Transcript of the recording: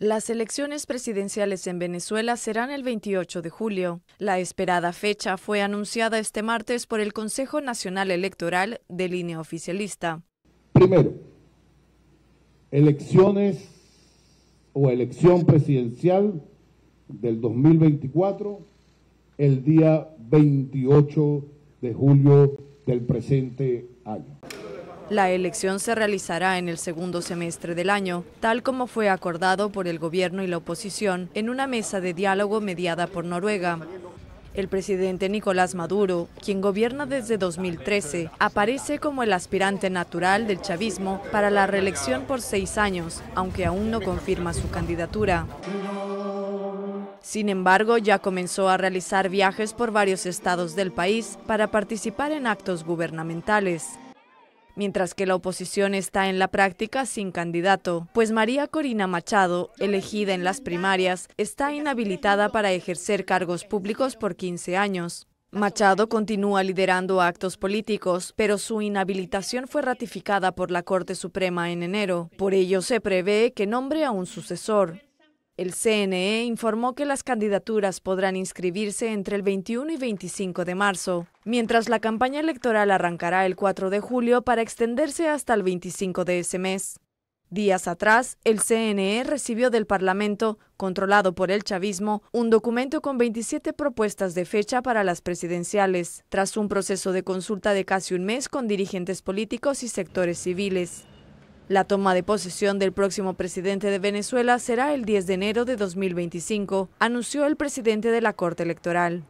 Las elecciones presidenciales en Venezuela serán el 28 de julio. La esperada fecha fue anunciada este martes por el Consejo Nacional Electoral de línea oficialista. Primero, elecciones o elección presidencial del 2024 el día 28 de julio del presente año. La elección se realizará en el segundo semestre del año, tal como fue acordado por el gobierno y la oposición en una mesa de diálogo mediada por Noruega. El presidente Nicolás Maduro, quien gobierna desde 2013, aparece como el aspirante natural del chavismo para la reelección por seis años, aunque aún no confirma su candidatura. Sin embargo, ya comenzó a realizar viajes por varios estados del país para participar en actos gubernamentales mientras que la oposición está en la práctica sin candidato, pues María Corina Machado, elegida en las primarias, está inhabilitada para ejercer cargos públicos por 15 años. Machado continúa liderando actos políticos, pero su inhabilitación fue ratificada por la Corte Suprema en enero. Por ello se prevé que nombre a un sucesor. El CNE informó que las candidaturas podrán inscribirse entre el 21 y 25 de marzo, mientras la campaña electoral arrancará el 4 de julio para extenderse hasta el 25 de ese mes. Días atrás, el CNE recibió del Parlamento, controlado por el chavismo, un documento con 27 propuestas de fecha para las presidenciales, tras un proceso de consulta de casi un mes con dirigentes políticos y sectores civiles. La toma de posesión del próximo presidente de Venezuela será el 10 de enero de 2025, anunció el presidente de la Corte Electoral.